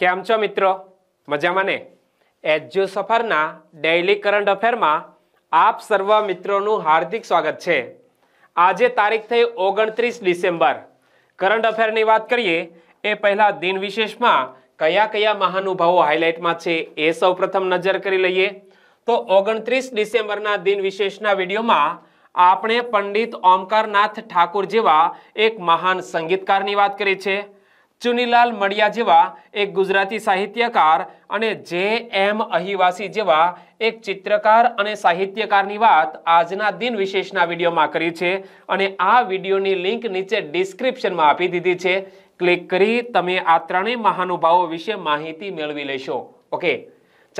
કેમ છો મિત્રો મજામાં ને એજ્યુ સફરના ડેઇલી કરંટ અફેરમાં આપ સર્વ મિત્રોનું હાર્દિક સ્વાગત છે આજે તારીખ થઈ ઓગણત્રીસ ડિસેમ્બર કરંટ અફેરની વાત કરીએ એ પહેલાં દિન વિશેષમાં કયા કયા મહાનુભાવો હાઇલાઇટમાં છે એ સૌ પ્રથમ નજર કરી લઈએ તો ઓગણત્રીસ ડિસેમ્બરના દિન વિશેષના વિડીયોમાં આપણે પંડિત ઓમકારનાથ ઠાકુર જેવા એક મહાન સંગીતકારની વાત કરી છે ચુનીલાલ મડિયા જેવા એક ગુજરાતી સાહિત્યકાર અને જે એમ અહિવાસી જેવા એક ચિત્રકાર અને સાહિત્યકારની વાત આજના દિન વિશેષના વિડીયોમાં કરી છે અને આ વિડીયોની લિંક નીચે ડિસ્ક્રિપ્શનમાં આપી દીધી છે ક્લિક કરી તમે આ ત્રણેય મહાનુભાવો વિશે માહિતી મેળવી લેશો ઓકે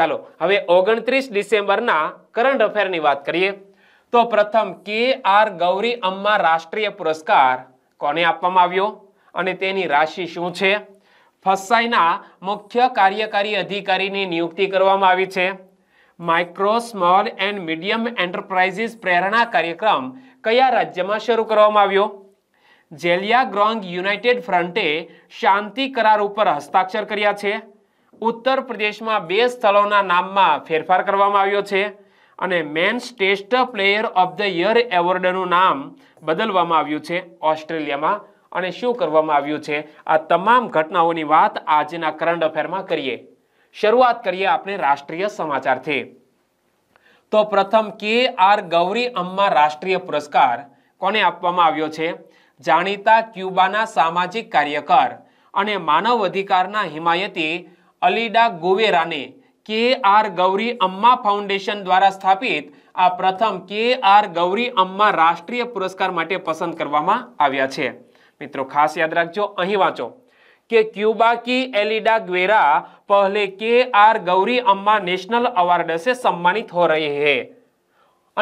ચાલો હવે ઓગણત્રીસ ડિસેમ્બરના કરંટ અફેરની વાત કરીએ તો પ્રથમ કે આર ગૌરી અમ્મા રાષ્ટ્રીય પુરસ્કાર કોને આપવામાં આવ્યો અને તેની રાશિ શું છે ફસાઈના મુખ્ય કાર્યકારી અધિકારીની નિયુક્તિ કરવામાં આવી છે micro small and medium enterprises Prerana કાર્યક્રમ કયા રાજ્યમાં શરૂ કરવામાં આવ્યો જેલિયા ગ્રોંગ યુનાઇટેડ ફ્રન્ટે શાંતિ કરાર ઉપર હસ્તાક્ષર કર્યા છે ઉત્તર પ્રદેશમાં બે સ્થળોના નામમાં ફેરફાર કરવામાં આવ્યો છે અને men's test player of the year એવોર્ડનું નામ બદલવામાં આવ્યું છે ઓસ્ટ્રેલિયામાં અને શું કરવામાં આવ્યું છે આ તમામ ઘટનાઓની વાત આજના કરંટ અફેરમાં કરીએ શરૂઆત કરીએ આપણે રાષ્ટ્રીય સમાચારથી તો પ્રથમ કે આર ગૌરી અમ્મા રાષ્ટ્રીય પુરસ્કાર કોને આપવામાં આવ્યો છે જાણીતા ક્યુબાના સામાજિક કાર્યકર અને માનવ અધિકારના હિમાયતી અલીડા ગોવેરાને કે આર ગૌરી અમ્મા ફાઉન્ડેશન દ્વારા સ્થાપિત આ પ્રથમ કે આર ગૌરી અમ્મા રાષ્ટ્રીય પુરસ્કાર માટે પસંદ કરવામાં આવ્યા છે મિત્રો ખાસ યાદ રાખજો અહીં વાંચો કે ક્યુબા કી એલિડા ગ્વેરા પહેલે K R Gouri Amma national award સે સન્માનિત હો રહી હે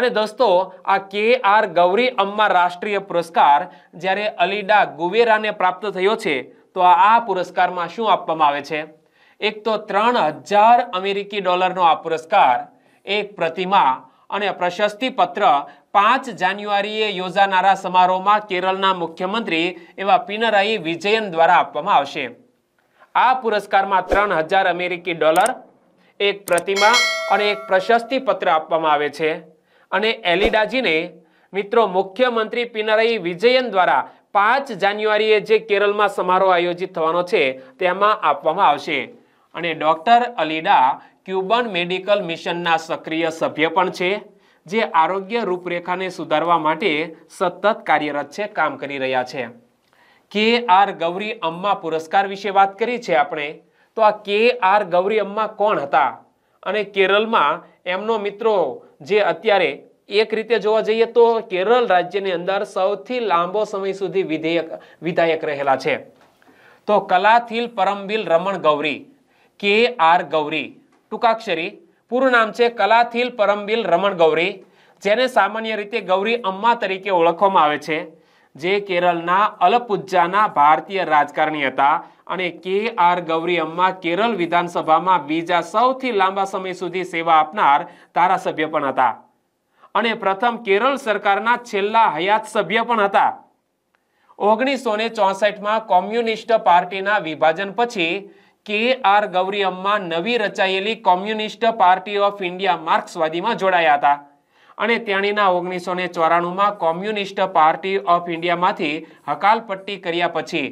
અને દોસ્તો આ કે આર ગૌરી અમ્મા રાષ્ટ્રીય પુરસ્કાર જ્યારે અલીડા ગુવેરાને પ્રાપ્ત થયો છે તો આ પુરસ્કારમાં શું આપવામાં આવે છે એક તો ત્રણ હજાર અમેરિકી ડોલરનો આ પુરસ્કાર એક પ્રતિમા અને પ્રશસ્તિ પત્ર પાંચ જાન્યુઆરીએ યોજાનારા સમારોહમાં કેરળના મુખ્યમંત્રી એવા પિનરાઈ વિજયન દ્વારા આપવામાં આવશે આ પુરસ્કારમાં ત્રણ હજાર અમેરિકી ડોલર એક પ્રતિમા અને એક પ્રશસ્તિ પત્ર આપવામાં આવે છે અને એલિડાજીને મિત્રો મુખ્યમંત્રી પિનરાઈ વિજયન દ્વારા પાંચ જાન્યુઆરીએ જે કેરળમાં સમારોહ આયોજિત થવાનો છે તેમાં આપવામાં આવશે અને ડોક્ટર અલીડા ક્યુબન મેડિકલ મિશનના સક્રિય સભ્ય પણ છે જે આરોગ્ય રૂપરેખાને સુધારવા માટે સતત કાર્યરત છે કામ કરી રહ્યા છે કે આર ગૌરી અમ્મા પુરસ્કાર વિશે વાત કરી છે આપણે તો આ કે આર ગૌરી અમ્મા કોણ હતા અને કેરળમાં એમનો મિત્રો જે અત્યારે એક રીતે જોવા જઈએ તો કેરળ રાજ્યની અંદર સૌથી લાંબો સમય સુધી વિધેયક વિધાયક રહેલા છે તો કલાથીલ પરમબીલ રમણ ગૌરી કે આર ગૌરી ટૂંકાક્ષરી પૂરું નામ છે કલાથિલ પરમબીલ રમણ ગૌરી જેને સામાન્ય રીતે ગૌરી અમ્મા તરીકે ઓળખવામાં આવે છે જે કેરળના અલપુજ્જાના ભારતીય રાજકારણી હતા અને કે આર ગૌરી અમ્મા કેરળ વિધાનસભામાં બીજા સૌથી લાંબા સમય સુધી સેવા આપનાર ધારાસભ્ય પણ હતા અને પ્રથમ કેરળ સરકારના છેલ્લા હયાત સભ્ય પણ હતા ઓગણીસો ચોસઠમાં કોમ્યુનિસ્ટ પાર્ટીના વિભાજન પછી કે આર ગૌરી અમ્મા નવી રચાયેલી કોમ્યુનિસ્ટ પાર્ટી ઓફ ઇન્ડિયા માર્ક્સવાદીમાં જોડાયા હતા અને તેણીના ઓગણીસો ને ચોરાણુંમાં કોમ્યુનિસ્ટ પાર્ટી ઓફ ઇન્ડિયામાંથી હકાલપટ્ટી કર્યા પછી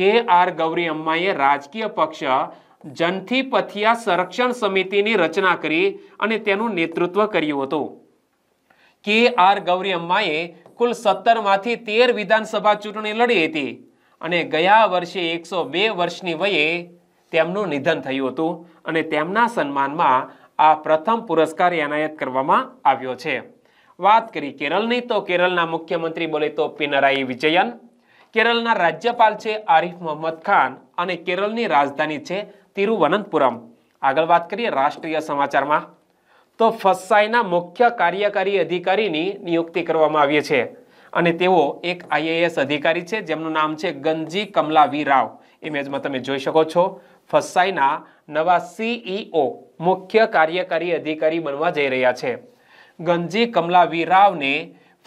કે આર ગૌરી અમ્માએ રાજકીય પક્ષ જનથી પથિયા સંરક્ષણ સમિતિની રચના કરી અને તેનું નેતૃત્વ કર્યું હતું કે આર ગૌરી અમ્માએ કુલ સત્તરમાંથી તેર વિધાનસભા ચૂંટણી લડી હતી અને ગયા વર્ષે એકસો બે વર્ષની વયે તેમનું નિધન થયું હતું અને તેમના સન્માનમાં આ પ્રથમ પુરસ્કાર એનાયત કરવામાં આવ્યો છે વાત કરી કેરળની તો કેરળના મુખ્યમંત્રી બોલે તો પિનરાઈ વિજયન કેરળના રાજ્યપાલ છે આરિફ મોહમ્મદ ખાન અને કેરળની રાજધાની છે તિરુવનંતપુરમ આગળ વાત કરીએ રાષ્ટ્રીય સમાચારમાં તો ફસાઈના મુખ્ય કાર્યકારી અધિકારીની નિયુક્તિ કરવામાં આવી છે અને તેઓ એક આઈએએસ અધિકારી છે જેમનું નામ છે ગંજી કમલા વી રાવ ઇમેજમાં તમે જોઈ શકો છો ફસાઈના નવા સીઈઓ e મુખ્ય કાર્યકારી અધિકારી બનવા જઈ રહ્યા છે ગંજી કમલાવી રાવને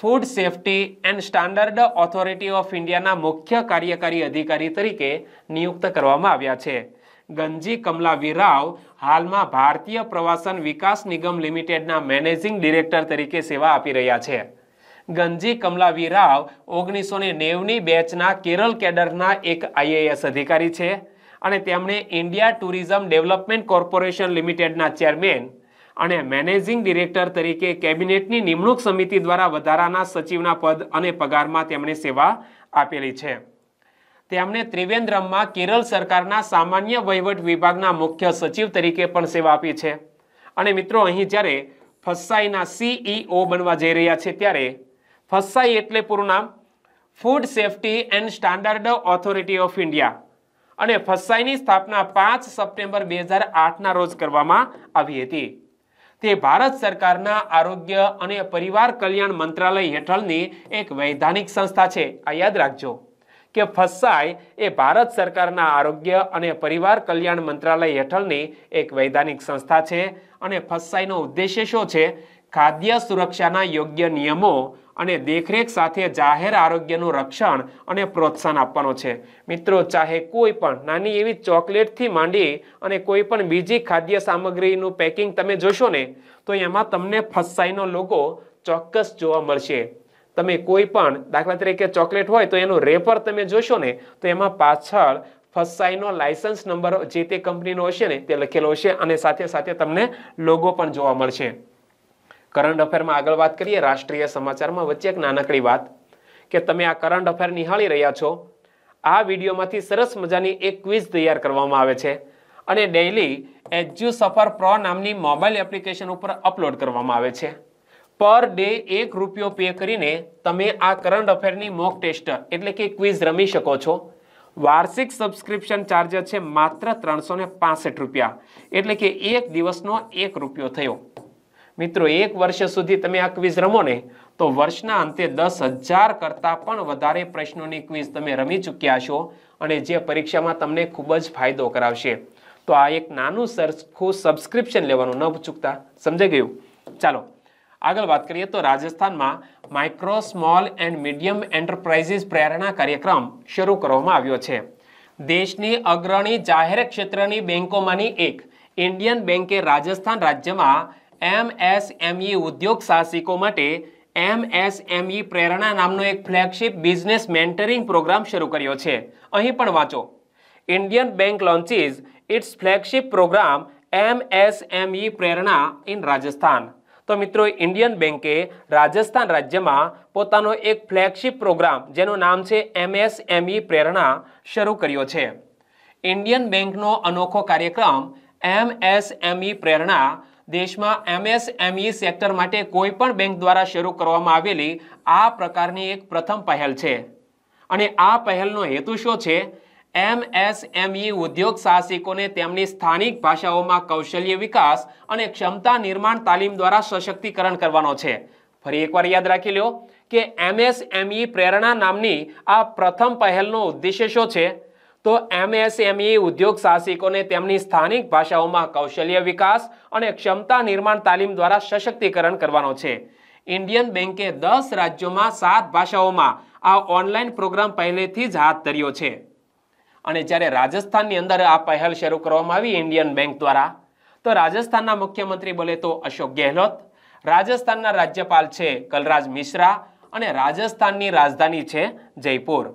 food safety and standard authority of ઇન્ડિયાના મુખ્ય કાર્યકારી અધિકારી તરીકે નિયુક્ત કરવામાં આવ્યા છે ગંજી કમલાવી રાવ હાલમાં ભારતીય પ્રવાસન વિકાસ નિગમ લિમિટેડના મેનેજિંગ ડિરેક્ટર તરીકે સેવા આપી રહ્યા છે ગંજી કમલાવી રાવ ઓગણીસો નેવની બેચના કેરળ કેડરના એક આઈએએસ અધિકારી છે અને તેમણે ઇન્ડિયા ટુરિઝમ ડેવલપમેન્ટ કોર્પોરેશન લિમિટેડના ચેરમેન અને મેનેજિંગ ડિરેક્ટર તરીકે કેબિનેટની નિમણૂક સમિતિ દ્વારા વધારાના સચિવના પદ અને પગારમાં તેમણે સેવા આપેલી છે તેમણે ત્રિવેન્દ્રમમાં કેરળ સરકારના સામાન્ય વહીવટ વિભાગના મુખ્ય સચિવ તરીકે પણ સેવા આપી છે અને મિત્રો અહીં જ્યારે ફસાઈના સીઈઓ e બનવા જઈ રહ્યા છે ત્યારે ફસાઈ એટલે પૂરું નામ food safety and standard authority of India અને ફસાઈની સ્થાપના પાંચ સપ્ટેમ્બર બે હજાર આઠના રોજ કરવામાં આવી હતી તે ભારત સરકારના આરોગ્ય અને પરિવાર કલ્યાણ મંત્રાલય હેઠળની એક વૈધાનિક સંસ્થા છે આ યાદ રાખજો કે ફસાઈ એ ભારત સરકારના આરોગ્ય અને પરિવાર કલ્યાણ મંત્રાલય હેઠળની એક વૈધાનિક સંસ્થા છે અને ફસાઈનો ઉદ્દેશ્ય શું છે ખાદ્ય સુરક્ષાના યોગ્ય નિયમો અને દેખરેખ સાથે જાહેર આરોગ્યનું રક્ષણ અને પ્રોત્સાહન આપવાનો છે મિત્રો ચાહે કોઈ પણ નાની એવી ચોકલેટથી માંડી અને કોઈ પણ બીજી ખાદ્ય સામગ્રીનું પેકિંગ તમે જોશો ને તો એમાં તમને ફસાઈનો લોગો ચોક્કસ જોવા મળશે તમે કોઈ પણ દાખલા તરીકે ચોકલેટ હોય તો એનું રેપર તમે જોશો ને તો એમાં પાછળ ફસાઈનો લાયસન્સ નંબર જે તે કંપનીનો હશે ને તે લખેલો હશે અને સાથે સાથે તમને લોગો પણ જોવા મળશે કરંટ અફેરમાં આગળ વાત કરીએ રાષ્ટ્રીય સમાચારમાં વચ્ચે એક નાનકડી વાત કે તમે આ કરંટ અફેર નિહાળી રહ્યા છો આ વિડીયોમાંથી સરસ મજાની એક ક્વિઝ તૈયાર કરવામાં આવે છે અને ડેઇલી એજ્યુ સફર પ્રો નામની મોબાઈલ એપ્લિકેશન ઉપર અપલોડ કરવામાં આવે છે પર ડે એક રૂપિયો પે કરીને તમે આ કરંટ અફેરની મોક ટેસ્ટ એટલે કે ક્વિઝ રમી શકો છો વાર્ષિક સબસ્ક્રિપ્શન ચાર્જ છે માત્ર ત્રણસો રૂપિયા એટલે કે એક દિવસનો એક રૂપિયો થયો મિત્રો એક વર્ષ સુધી તમે આ ક્વિઝ રમો ને તો વર્ષના અંતે દસ હજાર કરતાં પણ વધારે પ્રશ્નોની ક્વિઝ તમે રમી ચૂક્યા છો અને જે પરીક્ષામાં તમને ખૂબ જ ફાયદો કરાવશે તો આ એક નાનું સરખું સબસ્ક્રિપ્શન લેવાનું ન ચૂકતા સમજાઈ ગયું ચાલો આગળ વાત કરીએ તો રાજસ્થાનમાં micro small and medium enterprises Prerana કાર્યક્રમ શરૂ કરવામાં આવ્યો છે દેશની અગ્રણી જાહેર ક્ષેત્રની બેન્કોમાંની એક ઇન્ડિયન બેંકે રાજસ્થાન રાજ્યમાં એમએસએમઈ ઉદ્યોગ સાહસિકો માટે એમએસએમઈ પ્રેરણા નામનો એક ફ્લેગશિપ બિઝનેસ મેન્ટરિંગ પ્રોગ્રામ શરૂ કર્યો છે અહીં પણ વાંચો Indian bank launches its flagship program MSME Prerana in Rajasthan તો મિત્રો ઇન્ડિયન બેંકે રાજસ્થાન રાજ્યમાં પોતાનો એક ફ્લેગશિપ પ્રોગ્રામ જેનું નામ છે એમએસએમઈ પ્રેરણા શરૂ કર્યો છે ઇન્ડિયન બેંકનો અનોખો કાર્યક્રમ એમએસએમઈ પ્રેરણા દેશમાં એમએસએમઈ સેક્ટર માટે કોઈપણ બેંક દ્વારા શરૂ કરવામાં આવેલી આ પ્રકારની એક પ્રથમ પહેલ છે અને આ પહેલનો હેતુ શું છે એમએસએમઈ ઉદ્યોગ સાહસિકોને તેમની સ્થાનિક ભાષાઓમાં કૌશલ્ય વિકાસ અને ક્ષમતા નિર્માણ તાલીમ દ્વારા સશક્તિકરણ કરવાનો છે ફરી એકવાર યાદ રાખી લો કે એમએસએમઈ પ્રેરણા નામની આ પ્રથમ પહેલનો ઉદ્દેશ્ય શું છે તો એમએસએમઈ e ઉદ્યોગ સાહસિકોને તેમની સ્થાનિક ભાષાઓમાં કૌશલ્ય વિકાસ અને ક્ષમતા નિર્માણ તાલીમ દ્વારા સશક્તિકરણ કરવાનો છે ઇન્ડિયન બેન્કે દસ રાજ્યોમાં સાત ભાષાઓમાં આ ઓનલાઈન પ્રોગ્રામ પહેલેથી જ હાથ ધર્યો છે અને જ્યારે રાજસ્થાનની અંદર આ પહેલ શરૂ કરવામાં આવી ઇન્ડિયન બેંક દ્વારા તો રાજસ્થાનના મુખ્યમંત્રી બોલે તો અશોક ગેહલોત રાજસ્થાનના રાજ્યપાલ છે કલરાજ મિશ્રા અને રાજસ્થાનની રાજધાની છે જયપુર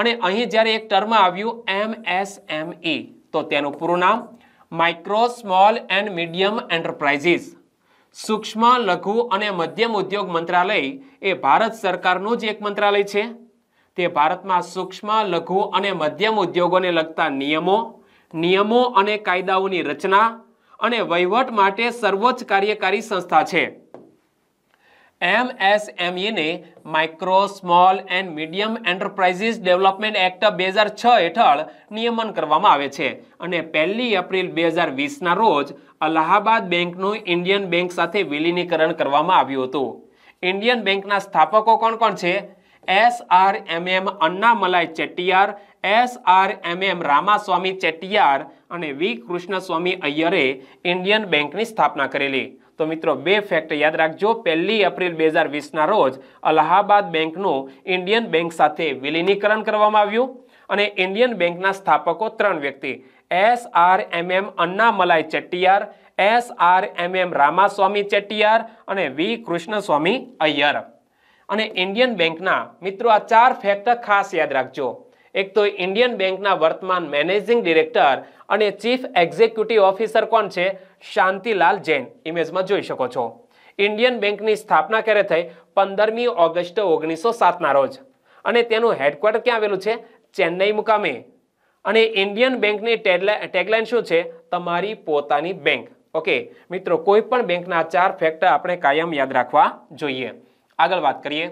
અને અહીં જ્યારે એક ટર્મ આવ્યું એમ એમએસએમઈ e, તો તેનું પૂરું નામ micro small and medium enterprises સૂક્ષ્મ લઘુ અને મધ્યમ ઉદ્યોગ મંત્રાલય એ ભારત સરકારનું જ એક મંત્રાલય છે તે ભારતમાં સૂક્ષ્મ લઘુ અને મધ્યમ ઉદ્યોગોને લગતા નિયમો નિયમો અને કાયદાઓની રચના અને વહીવટ માટે સર્વોચ્ચ કાર્યકારી સંસ્થા છે એમ એસ એમએસએમઈને micro small and medium enterprises development act બે હજાર છ હેઠળ નિયમન કરવામાં આવે છે અને પહેલી એપ્રિલ બે હજાર વીસના રોજ અલ્હાબાદ બેંકનું ઇન્ડિયન બેંક સાથે વિલીનીકરણ કરવામાં આવ્યું હતું ઇન્ડિયન બેંકના સ્થાપકો કોણ કોણ છે S R M M Annamalai Chettiar S R M M Ramaswamy Chettiar અને વી કૃષ્ણસ્વામી અય્યરે ઇન્ડિયન બેંકની સ્થાપના કરેલી તો મિત્રો બે ફેક્ટ યાદ રાખજો પહેલી એપ્રિલ બે હજાર વીસના રોજ અલ્હાબાદ બેંકનું ઇન્ડિયન બેંક સાથે વિલીનીકરણ કરવામાં આવ્યું અને ઇન્ડિયન બેંકના સ્થાપકો ત્રણ વ્યક્તિ S R M M Annamalai Chettiar S R M M Ramaswamy Chettiar અને વી કૃષ્ણસ્વામી અય્યર અને ઇન્ડિયન બેંકના મિત્રો આ ચાર ફેક્ટ ખાસ યાદ રાખજો એક તો ઇન્ડિયન બેંકના વર્તમાન મેનેજિંગ ડિરેક્ટર અને ચીફ એક્ઝિક્યુટિવ ઓફિસર કોણ છે શાંતિલાલ જૈન ઇમેજમાં જોઈ શકો છો ઇન્ડિયન બેંકની સ્થાપના ક્યારે થઈ પંદરમી ઓગસ્ટ ઓગણીસો સાતના રોજ અને તેનું હેડક્વાર્ટર ક્યાં આવેલું છે ચેન્નઈ મુકામે અને ઇન્ડિયન બેંકની ટેગલાઇન શું છે તમારી પોતાની બેંક ઓકે મિત્રો કોઈ પણ બેંકના ચાર ફેક્ટર આપણે કાયમ યાદ રાખવા જોઈએ આગળ વાત કરીએ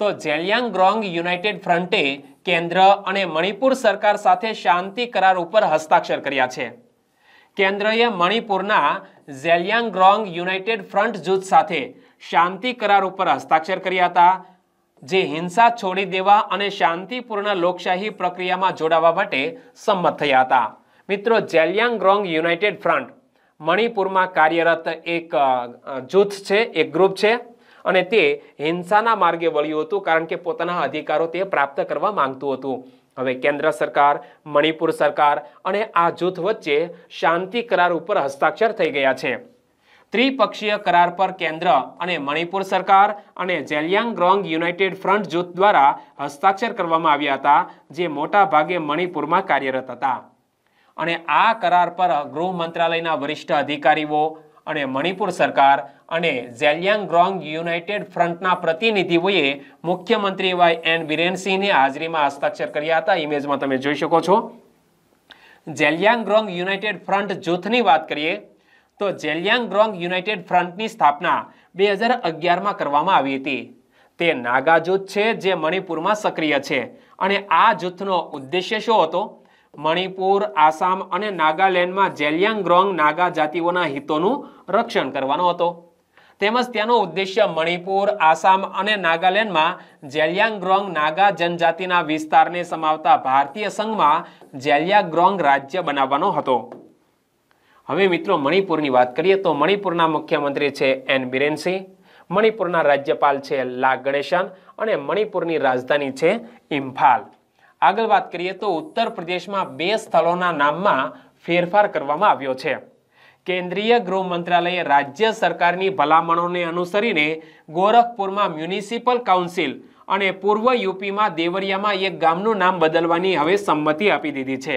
તો જેલિયાંગ રોંગ યુનાઇટેડ ફ્રન્ટે કેન્દ્ર અને મણિપુર સરકાર સાથે શાંતિ કરાર ઉપર હસ્તાક્ષર કર્યા છે કેન્દ્રએ મણિપુરના ઝેલિયાંગ્રોંગ યુનાઇટેડ ફ્રન્ટ જૂથ સાથે શાંતિ કરાર ઉપર હસ્તાક્ષર કર્યા હતા જે હિંસા છોડી દેવા અને શાંતિપૂર્ણ લોકશાહી પ્રક્રિયામાં જોડાવા માટે સંમત થયા હતા મિત્રો ઝેલિયાંગ્રોંગ યુનાઇટેડ ફ્રન્ટ મણિપુરમાં કાર્યરત એક જૂથ છે એક ગ્રુપ છે અને તે હિંસાના માર્ગે વળ્યું હતું કારણ કે પોતાના અધિકારો તે પ્રાપ્ત કરવા માંગતું હતું હવે કેન્દ્ર સરકાર મણિપુર સરકાર અને આ જૂથ વચ્ચે શાંતિ કરાર ઉપર હસ્તાક્ષર થઈ ગયા છે ત્રિપક્ષીય કરાર પર કેન્દ્ર અને મણિપુર સરકાર અને જેલિયાંગ રોંગ યુનાઇટેડ ફ્રન્ટ જૂથ દ્વારા હસ્તાક્ષર કરવામાં આવ્યા હતા જે મોટા ભાગે મણિપુરમાં કાર્યરત હતા અને આ કરાર પર ગૃહ મંત્રાલયના વરિષ્ઠ અધિકારીઓ અને મણિપુર સરકાર અને ઝેલિયાંગરોંગ યુનાઇટેડ ફ્રન્ટના પ્રતિનિધિઓએ મુખ્યમંત્રી વાય એન વિરેનસિંહની હાજરીમાં હસ્તાક્ષર કર્યા હતા ઇમેજમાં તમે જોઈ શકો છો ઝેલિયાંગરોંગ યુનાઇટેડ ફ્રન્ટ જૂથની વાત કરીએ તો ઝેલિયાંગરોંગ યુનાઇટેડ ફ્રન્ટની સ્થાપના બે હજાર અગિયારમાં કરવામાં આવી હતી તે નાગા જૂથ છે જે મણિપુરમાં સક્રિય છે અને આ જૂથનો ઉદ્દેશ્ય શું હતો મણિપુર આસામ અને નાગાલેન્ડમાં જેલિયાંગ્રોંગ નાગા જાતિઓના હિતોનું રક્ષણ કરવાનો હતો તેમજ તેનો ઉદ્દેશ્ય મણિપુર આસામ અને નાગાલેન્ડમાં જેલિયાંગ્રોંગ નાગા જનજાતિના વિસ્તારને સમાવતા ભારતીય સંઘમાં જેલિયાગ્રોંગ રાજ્ય બનાવવાનો હતો હવે મિત્રો મણિપુરની વાત કરીએ તો મણિપુરના મુખ્યમંત્રી છે એન બિરેનસિંહ મણિપુરના રાજ્યપાલ છે લા ગણેશન અને મણિપુરની રાજધાની છે ઇમ્ફાલ આગળ વાત કરીએ તો ઉત્તર પ્રદેશમાં બે સ્થળોના નામમાં ફેરફાર કરવામાં આવ્યો છે કેન્દ્રીય ગૃહ મંત્રાલયે રાજ્ય સરકારની ભલામણોને અનુસરીને ગોરખપુરમાં મ્યુનિસિપલ કાઉન્સિલ અને પૂર્વ યુપીમાં દેવરિયામાં એક ગામનું નામ બદલવાની હવે સંમતિ આપી દીધી છે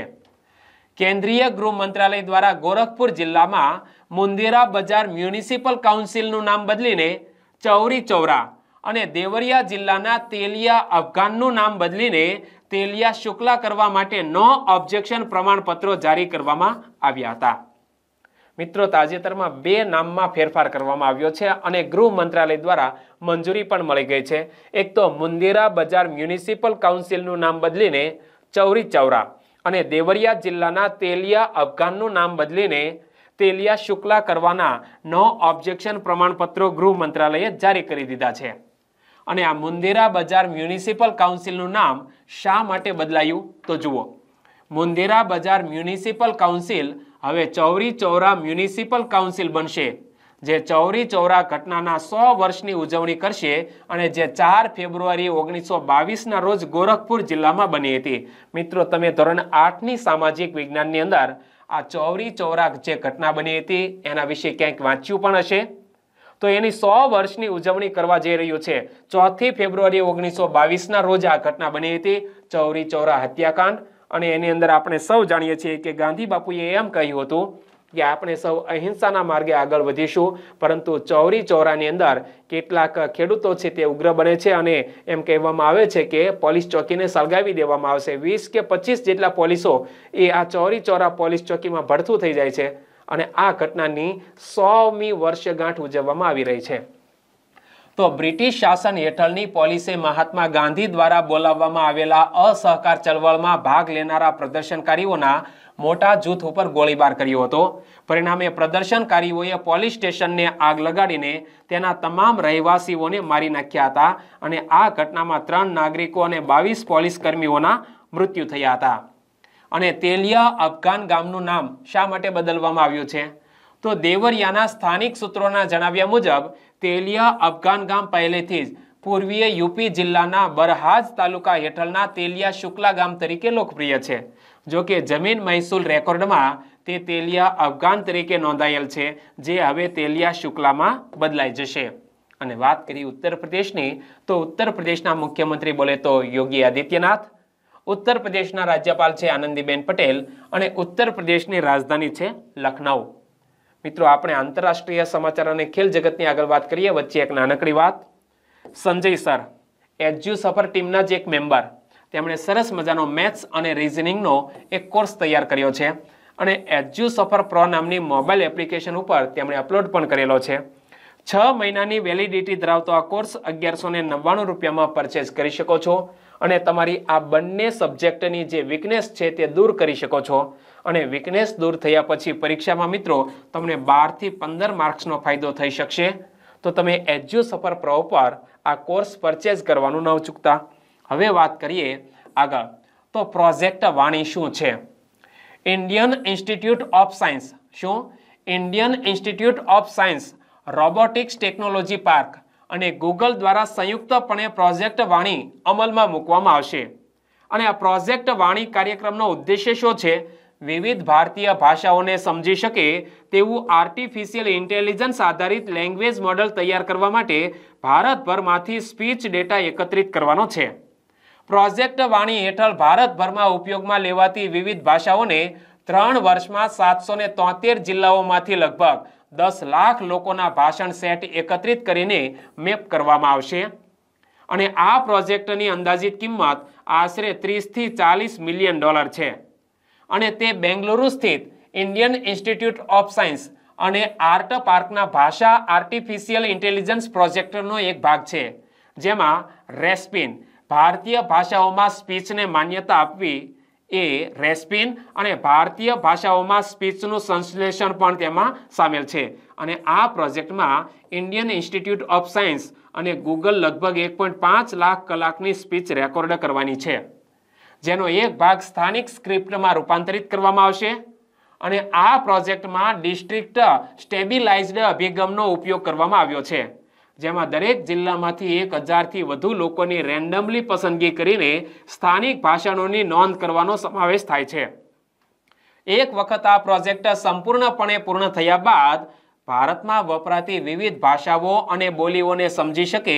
કેન્દ્રીય ગૃહ મંત્રાલય દ્વારા ગોરખપુર જિલ્લામાં મુંદેરા બજાર મ્યુનિસિપલ કાઉન્સિલનું નામ બદલીને ચૌરી ચૌરા અને દેવરિયા જિલ્લાના તેલિયા અફઘાનનું નામ બદલીને તેલિયા શુક્લા કરવા માટે નો ઓબ્જેક્શન પ્રમાણપત્રો જારી કરવામાં આવ્યા હતા મિત્રો તાજેતરમાં બે નામમાં ફેરફાર કરવામાં આવ્યો છે અને ગૃહ મંત્રાલય દ્વારા મંજૂરી પણ મળી ગઈ છે એક તો મુંદેરા બજાર મ્યુનિસિપલ કાઉન્સિલનું નામ બદલીને ચૌરી ચૌરા અને દેવરિયા જિલ્લાના તેલિયા અફઘાનનું નામ બદલીને તેલિયા શુક્લા કરવાના નો ઓબ્જેક્શન પ્રમાણપત્રો ગૃહ મંત્રાલયે જારી કરી દીધા છે અને આ મુંદેરા બજાર મ્યુનિસિપલ કાઉન્સિલનું નામ શા માટે બદલાયું તો જુઓ મુંદેરા બજાર મ્યુનિસિપલ કાઉન્સિલ હવે ચૌરી ચૌરા મ્યુનિસિપલ કાઉન્સિલ બનશે જે ચૌરી ચૌરા ઘટનાના સો વર્ષની ઉજવણી કરશે અને જે ચાર ફેબ્રુઆરી ઓગણીસો બાવીસના રોજ ગોરખપુર જિલ્લામાં બની હતી મિત્રો તમે ધોરણ આઠની સામાજિક વિજ્ઞાનની અંદર આ ચૌરી ચૌરા જે ઘટના બની હતી એના વિશે ક્યાંક વાંચ્યું પણ હશે તો એની સો વર્ષની ઉજવણી કરવા જઈ રહ્યું છે ચોથી ફેબ્રુઆરી ઓગણીસો બાવીસના રોજ આ ઘટના બની હતી ચૌરી ચૌરા હત્યાકાંડ અને એની અંદર આપણે સૌ જાણીએ છીએ કે ગાંધી બાપુએ એમ કહ્યું હતું કે આપણે સૌ અહિંસાના માર્ગે આગળ વધીશું પરંતુ ચૌરી ચોરાની અંદર કેટલાક ખેડૂતો છે તે ઉગ્ર બને છે અને એમ કહેવામાં આવે છે કે પોલીસ ચોકીને સળગાવી દેવામાં આવશે વીસ કે પચીસ જેટલા પોલીસો એ આ ચૌરી ચોરા પોલીસ ચોકીમાં ભડથું થઈ જાય છે અને આ ઘટનાની સોમી વર્ષગાંઠ ઉજવવામાં આવી રહી છે તો બ્રિટિશ શાસન હેઠળની પોલીસે મહાત્મા ગાંધી દ્વારા બોલાવવામાં આવેલા અસહકાર ચળવળમાં ભાગ લેનારા પ્રદર્શનકારીઓના મોટા જૂથ ઉપર ગોળીબાર કર્યો હતો પરિણામે પ્રદર્શનકારીઓએ પોલીસ સ્ટેશનને આગ લગાડીને તેના તમામ રહેવાસીઓને મારી નાખ્યા હતા અને આ ઘટનામાં ત્રણ નાગરિકો અને બાવીસ પોલીસ કર્મીઓના મૃત્યુ થયા હતા અને તેલિયા અફઘાન ગામનું નામ શા માટે બદલવામાં આવ્યું છે તો દેવરિયાના સ્થાનિક સૂત્રોના જણાવ્યા મુજબ તેલિયા અફઘાન ગામ પહેલેથી જ પૂર્વીય યુપી જિલ્લાના બરહાજ તાલુકા હેઠળના તેલિયા શુક્લા ગામ તરીકે લોકપ્રિય છે જો કે જમીન મહેસૂલ રેકોર્ડમાં તે તેલિયા અફઘાન તરીકે નોંધાયેલ છે જે હવે તેલિયા શુક્લામાં બદલાઈ જશે અને વાત કરી ઉત્તર પ્રદેશની તો ઉત્તર પ્રદેશના મુખ્યમંત્રી બોલે તો યોગી આદિત્યનાથ ઉત્તર પ્રદેશના રાજ્યપાલ છે આનંદીબેન પટેલ અને ઉત્તર પ્રદેશની રાજધાની છે લખનઉ મિત્રો આપણે આંતરરાષ્ટ્રીય સમાચાર અને ખેલ જગતની આગળ વાત કરીએ વચ્ચે એક નાનકડી વાત સંજય સર એજ્યુ સફર ટીમના જ એક મેમ્બર તેમણે સરસ મજાનો મેથ્સ અને રિઝનિંગનો એક કોર્સ તૈયાર કર્યો છે અને એજ્યુ સફર પ્રો નામની મોબાઈલ એપ્લિકેશન ઉપર તેમણે અપલોડ પણ કરેલો છે છ મહિનાની વેલિડિટી ધરાવતો આ કોર્સ અગિયારસો ને નવ્વાણું રૂપિયામાં પરચેઝ કરી શકો છો અને તમારી આ બંને સબ્જેક્ટની જે વીકનેસ છે તે દૂર કરી શકો છો અને વીકનેસ દૂર થયા પછી પરીક્ષામાં મિત્રો તમને બારથી પંદર માર્ક્સનો ફાયદો થઈ શકશે તો તમે એજ્યુ સફર પ્રો પર આ કોર્સ પરચેઝ કરવાનું ન ચૂકતા હવે વાત કરીએ આગળ તો પ્રોજેક્ટ વાણી શું છે ઇન્ડિયન ઇન્સ્ટિટ્યૂટ ઓફ સાયન્સ શું Indian institute of science robotics technology park અને ગૂગલ દ્વારા સંયુક્તપણે પ્રોજેક્ટ વાણી અમલમાં મૂકવામાં આવશે અને આ પ્રોજેક્ટ વાણી કાર્યક્રમનો ઉદ્દેશ્ય શું છે વિવિધ ભારતીય ભાષાઓને સમજી શકે તેવું આર્ટિફિશિયલ ઇન્ટેલિજન્સ આધારિત લેંગ્વેજ મોડલ તૈયાર કરવા માટે ભારતભરમાંથી સ્પીચ ડેટા એકત્રિત કરવાનો છે પ્રોજેક્ટ વાણી હેઠળ ભારતભરમાં ઉપયોગમાં લેવાતી વિવિધ ભાષાઓને ત્રણ વર્ષમાં સાતસો તોતેર જિલ્લાઓમાંથી લગભગ દસ લાખ લોકોના ભાષણ સેટ એકત્રિત કરીને મેપ કરવામાં આવશે અને આ પ્રોજેક્ટની અંદાજિત કિંમત આશરે ત્રીસથી ચાલીસ મિલિયન ડોલર છે અને તે બેંગલુરુ સ્થિત ઇન્ડિયન ઇન્સ્ટિટ્યૂટ ઓફ સાયન્સ અને આર્ટ પાર્કના ભાષા આર્ટિફિશિયલ ઇન્ટેલિજન્સ પ્રોજેક્ટનો એક ભાગ છે જેમાં રેસ્પિન ભારતીય ભાષાઓમાં સ્પીચને માન્યતા આપવી એ રેસ્પિન અને ભારતીય ભાષાઓમાં સ્પીચનું સંશ્લેષણ પણ તેમાં સામેલ છે અને આ પ્રોજેક્ટમાં ઇન્ડિયન ઇન્સ્ટિટ્યૂટ ઓફ સાયન્સ અને ગૂગલ લગભગ એક પોઈન્ટ પાંચ લાખ કલાકની સ્પીચ રેકોર્ડ કરવાની છે જેનો એક ભાગ સ્થાનિક સ્ક્રિપ્ટમાં રૂપાંતરિત કરવામાં આવશે અને આ પ્રોજેક્ટમાં ડિસ્ટ્રિક્ટ સ્ટેબિલાઇઝડ અભિગમનો ઉપયોગ કરવામાં આવ્યો છે જેમાં દરેક જિલ્લામાંથી એક હજારથી વધુ લોકોની રેન્ડમલી પસંદગી કરીને સ્થાનિક ભાષણોની નોંધ કરવાનો સમાવેશ થાય છે એક વખત આ પ્રોજેક્ટ સંપૂર્ણપણે પૂર્ણ થયા બાદ ભારતમાં વપરાતી વિવિધ ભાષાઓ અને બોલીઓને સમજી શકે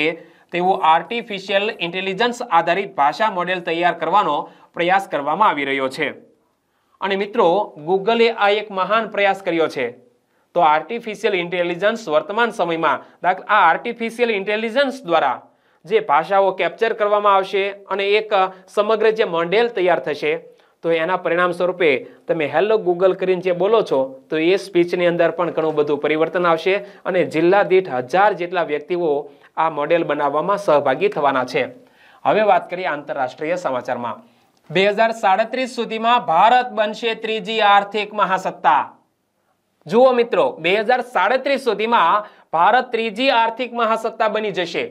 તેવું આર્ટિફિશિયલ ઇન્ટેલિજન્સ આધારિત ભાષા મોડેલ તૈયાર કરવાનો પ્રયાસ કરવામાં આવી રહ્યો છે અને મિત્રો ગૂગલે આ એક મહાન પ્રયાસ કર્યો છે તો આર્ટિફિશિયલ ઇન્ટેલિજન્સ વર્તમાન સમયમાં દાખલા આ આર્ટિફિશિયલ ઇન્ટેલિજન્સ દ્વારા જે ભાષાઓ કેપ્ચર કરવામાં આવશે અને એક સમગ્ર જે મોડેલ તૈયાર થશે તો એના પરિણામ સ્વરૂપે તમે હેલો ગૂગલ કરીને જે બોલો છો તો એ સ્પીચની અંદર પણ ઘણું બધું પરિવર્તન આવશે અને જિલ્લા દીઠ હજાર જેટલા વ્યક્તિઓ આ મોડેલ બનાવવામાં સહભાગી થવાના છે હવે વાત કરીએ આંતરરાષ્ટ્રીય સમાચારમાં બે હજાર સાડત્રીસ સુધીમાં ભારત બનશે ત્રીજી આર્થિક મહાસત્તા જુઓ મિત્રો બે હજાર સાડત્રીસ સુધીમાં ભારત ત્રીજી આર્થિક મહાસત્તા બની જશે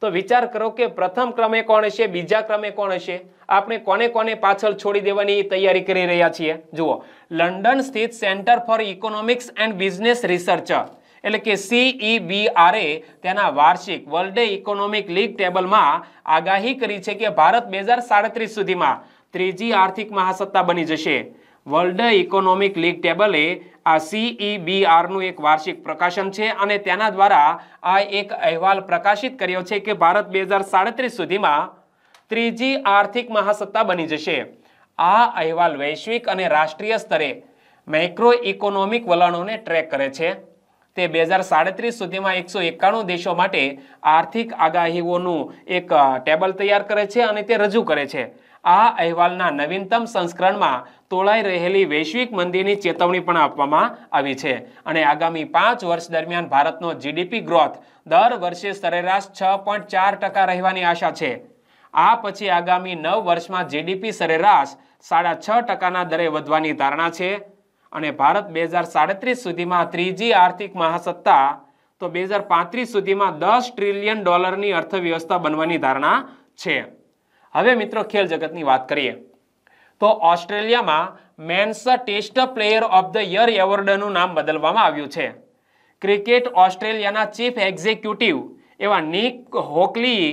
તો વિચાર કરો કે પ્રથમ ક્રમે કોણ હશે બીજા ક્રમે કોણ હશે આપણે કોને કોને પાછળ છોડી દેવાની તૈયારી કરી રહ્યા છીએ જુઓ લંડન સ્થિત centre for economics and business researcher એટલે કે સીઈબીઆરએ e તેના વાર્ષિક વર્લ્ડ ઇકોનોમિક લીગ ટેબલમાં આગાહી કરી છે કે ભારત બે હજાર સાડત્રીસ સુધીમાં ત્રીજી આર્થિક મહાસત્તા બની જશે વર્લ્ડ ઇકોનોમિક લીગ ટેબલે આ સીઈબીઆરનું e એક વાર્ષિક પ્રકાશન છે અને તેના દ્વારા આ એક અહેવાલ પ્રકાશિત કર્યો છે કે ભારત બે સુધીમાં ત્રીજી આર્થિક મહાસત્તા બની જશે આ અહેવાલ વૈશ્વિક અને રાષ્ટ્રીય સ્તરે માઇક્રો ઇકોનોમિક વલણોને ટ્રેક કરે છે તે બે હજાર સાડત્રીસ સુધીમાં એકસો એકાણું દેશો માટે આર્થિક આગાહીઓનું એક ટેબલ તૈયાર કરે છે અને તે રજૂ કરે છે આ અહેવાલના નવીનતમ સંસ્કરણમાં તોળાઈ રહેલી વૈશ્વિક મંદીની ચેતવણી પણ આપવામાં આવી છે અને આગામી પાંચ વર્ષ દરમિયાન ભારતનો જીડીપી ગ્રોથ દર વર્ષે સરેરાશ છ પોઈન્ટ ચાર ટકા રહેવાની આશા છે આ પછી આગામી નવ વર્ષમાં જીડીપી સરેરાશ સાડા છ ટકાના દરે વધવાની ધારણા છે અને ભારત બે હજાર સાડત્રીસ સુધીમાં ત્રીજી આર્થિક મહાસત્તા તો બે હજાર પાંત્રીસ સુધીમાં દસ ટ્રિલિયન ડોલરની અર્થવ્યવસ્થા બનવાની ધારણા છે હવે મિત્રો ખેલ જગતની વાત કરીએ તો ઓસ્ટ્રેલિયામાં men's test player of the year એવોર્ડનું નામ બદલવામાં આવ્યું છે ક્રિકેટ ઓસ્ટ્રેલિયાના ચીફ એક્ઝિક્યુટિવ એવા નિક હોકલી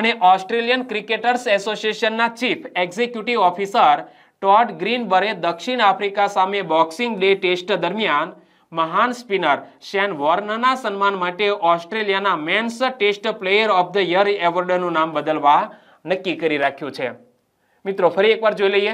અને ઓસ્ટ્રેલિયન ક્રિકેટર્સ એસોસિએશનના chief executive officer Todd Greenberg દક્ષિણ આફ્રિકા સામે બોક્સિંગ ડે ટેસ્ટ દરમિયાન મહાન સ્પિનર શેન વોર્નના સન્માન માટે ઓસ્ટ્રેલિયાના men's test player of the year એવોર્ડનું નામ બદલવા નક્કી કરી રાખ્યું છે મિત્રો ફરી એકવાર જોઈ લઈએ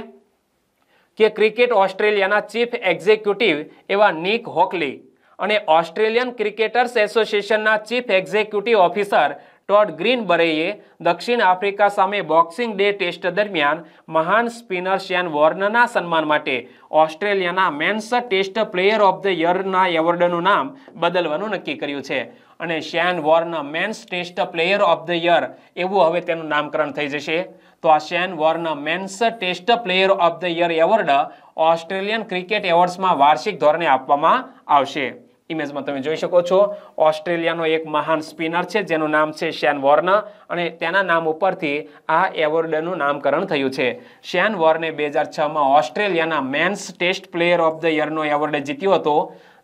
કે ક્રિકેટ ઓસ્ટ્રેલિયાના ચીફ એક્ઝિક્યુટિવ એવા નિક હોકલી અને ઓસ્ટ્રેલિયન ક્રિકેટર્સ એસોસિએશનના ચીફ એક્ઝિક્યુટિવ ઓફિસર ટોડ ગ્રીનબરેએ દક્ષિણ આફ્રિકા સામે બોક્સિંગ ડે ટેસ્ટ દરમિયાન મહાન સ્પિનર શેન વોર્નના સન્માન માટે ઓસ્ટ્રેલિયાના men's test player of the યરના એવોર્ડનું નામ બદલવાનું નક્કી કર્યું છે અને Shane Warne men's test player of the year એવું હવે તેનું નામકરણ થઈ જશે તો આ Shane Warne men's test player of the year award Australian cricket એવોર્ડ્સમાં વાર્ષિક ધોરણે આપવામાં આવશે ઇમેજમાં તમે જોઈ શકો છો ઓસ્ટ્રેલિયાનો એક મહાન સ્પિનર છે જેનું નામ છે શેન વોર્ન અને તેના નામ ઉપરથી આ એવોર્ડનું નામકરણ થયું છે શેન વોર્ને બે હજાર છમાં ઓસ્ટ્રેલિયાના men's test player of the યરનો એવોર્ડ જીત્યો હતો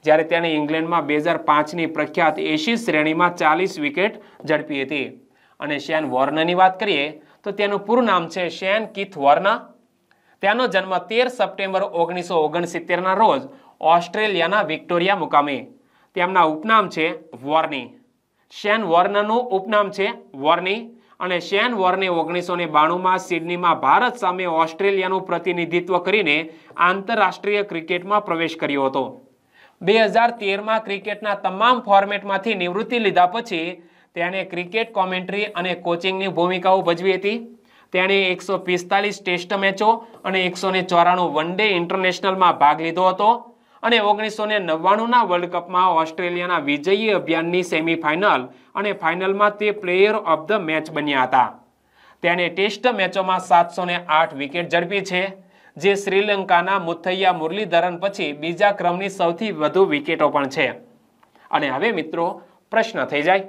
જ્યારે તેણે ઇંગ્લેન્ડમાં બે હજાર પાંચની પ્રખ્યાત એશી શ્રેણીમાં ચાલીસ વિકેટ ઝડપી હતી અને શેન વોર્નની વાત કરીએ તો તેનું પૂરું નામ છે શેન કિથ વોર્ન તેનો જન્મ તેર સપ્ટેમ્બર ઓગણીસો ઓગણસિત્તેરના રોજ ઓસ્ટ્રેલિયાના વિક્ટોરિયા મુકામે તેમના ઉપનામ છે વોર્ની શેન વોર્નનું ઉપનામ છે વોર્ની અને શેન વોર્ને ઓગણીસો ને બાણુંમાં સિડનીમાં ભારત સામે ઓસ્ટ્રેલિયાનું પ્રતિનિધિત્વ કરીને આંતરરાષ્ટ્રીય ક્રિકેટમાં પ્રવેશ કર્યો હતો બે હજાર તેરમાં ક્રિકેટના તમામ ફોર્મેટમાંથી નિવૃત્તિ લીધા પછી તેણે ક્રિકેટ કોમેન્ટ્રી અને કોચિંગની ભૂમિકાઓ ભજવી હતી તેણે એકસો પિસ્તાલીસ ટેસ્ટ મેચો અને એકસો ને ચોરાણું વન ડે ઇન્ટરનેશનલમાં ભાગ લીધો હતો અને ઓગણીસો ને નવ્વાણુંના વર્લ્ડ કપમાં ઓસ્ટ્રેલિયાના વિજયી અભિયાનની સેમિફાઇનલ અને ફાઇનલમાં તે પ્લેયર ઓફ ધ મેચ બન્યા હતા તેણે ટેસ્ટ મેચોમાં સાતસો ને આઠ વિકેટ ઝડપી છે જે શ્રીલંકાના મુથૈયા મુરલીધરન પછી બીજા ક્રમની સૌથી વધુ વિકેટો પણ છે અને હવે મિત્રો પ્રશ્ન થઈ જાય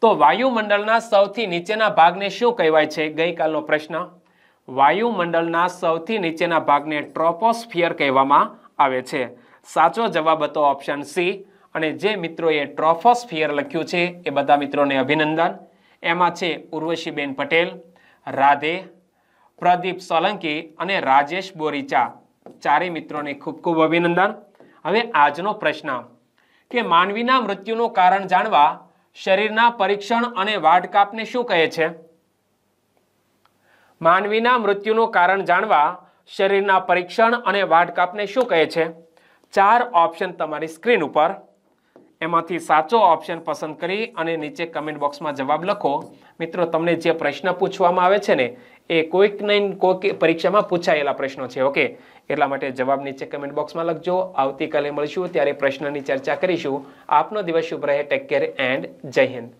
તો વાયુમંડળના સૌથી નીચેના ભાગને શું કહેવાય છે ગઈકાલનો પ્રશ્ન વાયુમંડળના સૌથી નીચેના ભાગને ટ્રોપોસ્ફિયર કહેવામાં આવે છે સાચો જવાબ હતો ઓપ્શન સી અને જે મિત્રોએ ટ્રોફોસ્ફિયર લખ્યું છે એ બધા મિત્રોને અભિનંદન એમાં છે ઉર્વશીબેન પટેલ રાધે પ્રદીપ સોલંકી અને રાજેશ બોરીચા ચારેય મિત્રોને ખૂબ ખૂબ અભિનંદન હવે આજનો પ્રશ્ન કે માનવીના મૃત્યુનું કારણ જાણવા શરીરના પરીક્ષણ અને વાટકાપને શું કહે છે માનવીના મૃત્યુનું કારણ જાણવા શરીરના પરીક્ષણ અને વાટકાપને શું કહે છે ચાર ઓપ્શન તમારી સ્ક્રીન ઉપર એમાંથી સાચો ઓપ્શન પસંદ કરી અને નીચે કમેન્ટ બોક્સમાં જવાબ લખો મિત્રો તમને જે પ્રશ્ન પૂછવામાં આવે છે ને એ કોઈક ને કોઈક પરીક્ષામાં પૂછાયેલા પ્રશ્નો છે ઓકે એટલા માટે જવાબ નીચે કમેન્ટ બોક્સમાં લખજો આવતીકાલે મળીશું ત્યારે પ્રશ્નની ચર્ચા કરીશું આપનો દિવસ શુભ રહે ટેક કેર એન્ડ જય હિન્દ